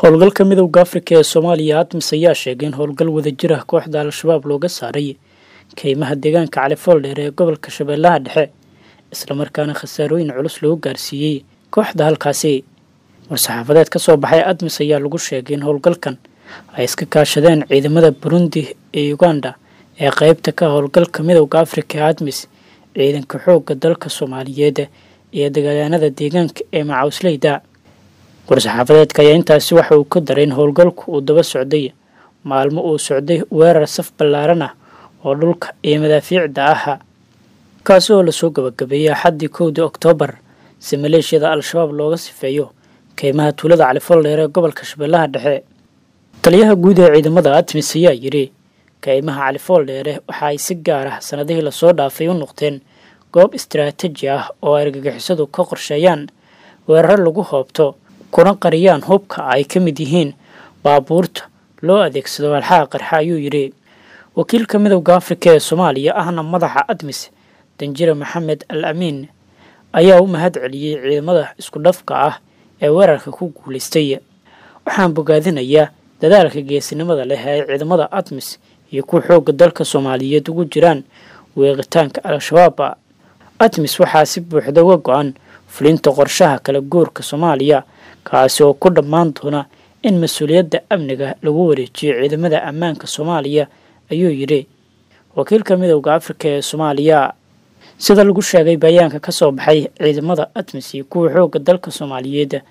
howlgalka midowda ah afrika ee soomaaliya had ayaa sheegay in howlgal wadajir ah kooxda al-shabaab looga saaray keymaha deegaanka cali fooldheer ee gobolka shabeellaha dhexe islamarkaana khasaarooyin culus loo gaarsiiyey kooxda halkaasi war-saxaafadeed ka soo baxay admis ayaa lagu sheegay in howlgalkan ay iska kaashadeen ciidamada burundi ee uganda ee qeybta ka ah howlgalka midowda ah afrika ee admis ciidanka xoogga dalka soomaaliyeed iyo dagaalyaanada deegaanka ee macawsleyda war-saxaafadeedka ayaa intaasi waxa uu ka daray in howlgalku uu daba socday maalmo uu socday weerar saf ballaaran ah oo dhulka iyo madaafiicda aha kaasi oo lasoo gabagabeeyey xaddii kowdii oktoobar si maleeshiyada al-shabaab looga sifeeyo keymaha tuulada califoldheer ee gobolka shabeellaha dhexe taliyaha guud ee ciidamada atmis ayaa yidhi keymaha califooldheere waxa ay si gaar ah sannadihii lasoo dhaafay u noqdeen goob istiraatiiji ah oo ay argagixisadu ka qorsheeyaan weeraro lagu hoobto kuna qariyaan hubka ay ka mid yihiin baabuurta loo adeegsado walxaha qarxa ayuu yidhi wakiilka midowda afrika ee soomaaliya ahna madaxa admis danjire maxamed al amiin ayaa u mahad celiyey ciidamada isku dhafka ah ee weerarka ku guulaystay waxaan bogaadinayaa dadaalka geesinimada leh ee ciidamada admis iyo kuwa xoogga dalka soomaaliyeed ugu jiraan weeqitaanka al-shabaab admis waxaa si buuxda uga go-an fulinta qorshaha kala guurka soomaaliya kaasi oo ku dhammaan doona in mas-uuliyadda amniga lagu wareejiyo ciidamada ammaanka soomaaliya ayuu yidhi wakiilka midowda afrika ee soomaaliya sida lagu sheegay bayaanka kasoo baxay ciidamada atmis iyo kuwa xoogga dalka soomaaliyeed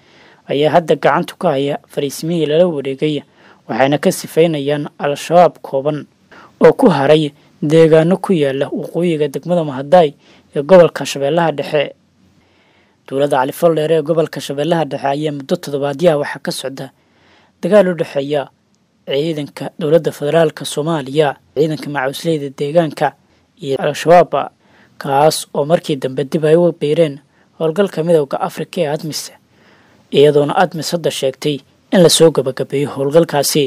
ayaa hadda gacanta ka haya fariisimihii lala wareegay waxayna ka sifaynayaan al-shabaab kooban oo ku haray deegaano ku yaala waqooyiga degmada mahadaay ee gobolka shabeellaha dhexe dowladda cali ee gobolka shabeellaha dhexe ayaa muddo toddobaadyaha waxaa ka socda dagaal u dhexeeya ciidanka dowladda federaalka soomaaliya ciidanka macawisleyda deegaanka iyo al-shabaab kaas oo markii dambe dib ay u biireen howlgalka midowda afrika ee admis iyadoona admis hadda sheegtay in lasoo gabagabeeyo howlgalkaasi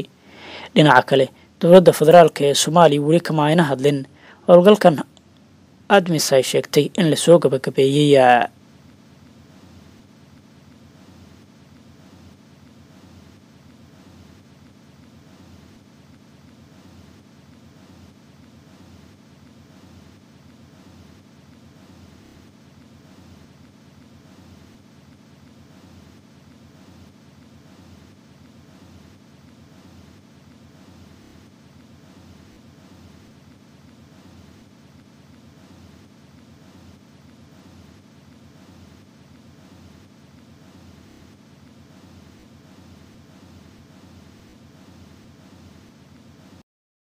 dhinaca kale dowladda federaalka ee soomaaliya weli kama ayna hadlin howlgalkan admis ay sheegtay in lasoo gabagabeeyey